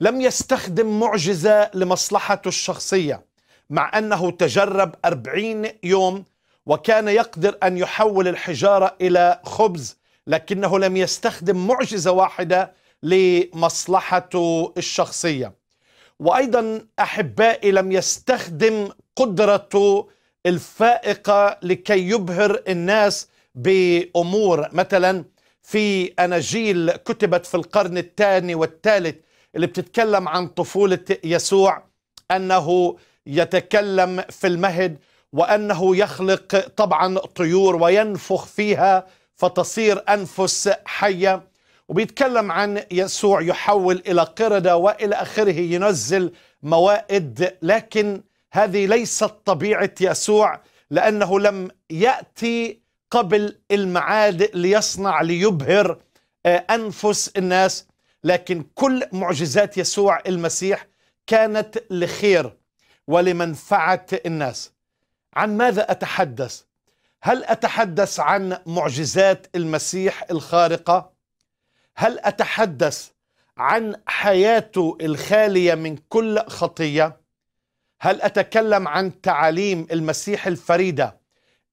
لم يستخدم معجزة لمصلحته الشخصية مع أنه تجرب أربعين يوم وكان يقدر أن يحول الحجارة إلى خبز لكنه لم يستخدم معجزة واحدة لمصلحته الشخصية وأيضا أحبائي لم يستخدم قدرته الفائقة لكي يبهر الناس بأمور مثلا في أناجيل كتبت في القرن الثاني والثالث اللي بتتكلم عن طفولة يسوع أنه يتكلم في المهد وأنه يخلق طبعا طيور وينفخ فيها فتصير أنفس حية وبيتكلم عن يسوع يحول إلى قردة وإلى آخره ينزل موائد لكن هذه ليست طبيعة يسوع لأنه لم يأتي قبل المعاد ليصنع ليبهر آه، أنفس الناس لكن كل معجزات يسوع المسيح كانت لخير ولمنفعه الناس عن ماذا اتحدث هل اتحدث عن معجزات المسيح الخارقه هل اتحدث عن حياته الخاليه من كل خطيه هل اتكلم عن تعاليم المسيح الفريده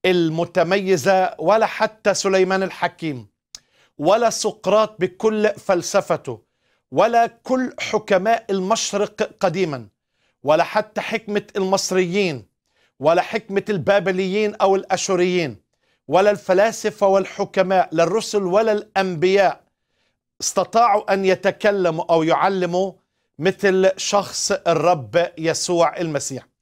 المتميزه ولا حتى سليمان الحكيم ولا سقراط بكل فلسفته ولا كل حكماء المشرق قديما ولا حتى حكمة المصريين ولا حكمة البابليين أو الأشوريين ولا الفلاسفة والحكماء لا الرسل ولا الأنبياء استطاعوا أن يتكلموا أو يعلموا مثل شخص الرب يسوع المسيح